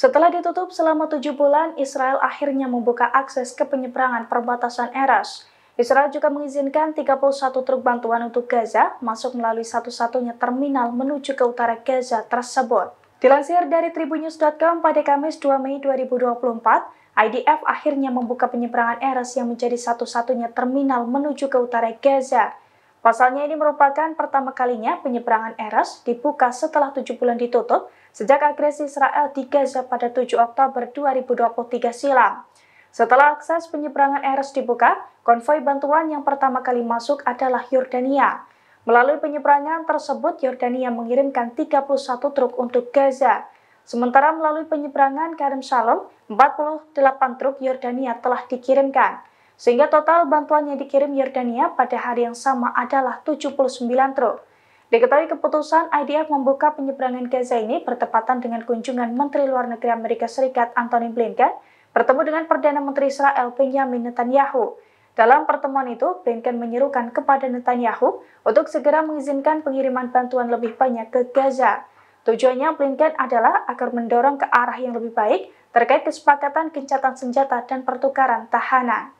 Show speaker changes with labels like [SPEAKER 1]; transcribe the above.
[SPEAKER 1] Setelah ditutup selama tujuh bulan, Israel akhirnya membuka akses ke penyeberangan perbatasan Eras. Israel juga mengizinkan 31 truk bantuan untuk Gaza masuk melalui satu-satunya terminal menuju ke utara Gaza tersebut. Dilansir dari tribunews.com pada Kamis 2 Mei 2024, IDF akhirnya membuka penyeberangan Eras yang menjadi satu-satunya terminal menuju ke utara Gaza. Pasalnya ini merupakan pertama kalinya penyeberangan Eras dibuka setelah tujuh bulan ditutup sejak agresi Israel di Gaza pada 7 Oktober 2023 silam. Setelah akses penyeberangan Eras dibuka, konvoi bantuan yang pertama kali masuk adalah Yordania. Melalui penyeberangan tersebut, Yordania mengirimkan 31 truk untuk Gaza. Sementara melalui penyeberangan Karim Shalom, 48 truk Yordania telah dikirimkan. Sehingga total bantuan yang dikirim Yordania pada hari yang sama adalah 79 truk. Diketahui keputusan IDF membuka penyeberangan Gaza ini bertepatan dengan kunjungan Menteri Luar Negeri Amerika Serikat Antony Blinken bertemu dengan Perdana Menteri Israel Benjamin Netanyahu. Dalam pertemuan itu, Blinken menyerukan kepada Netanyahu untuk segera mengizinkan pengiriman bantuan lebih banyak ke Gaza. Tujuannya Blinken adalah agar mendorong ke arah yang lebih baik terkait kesepakatan gencatan senjata dan
[SPEAKER 2] pertukaran tahanan.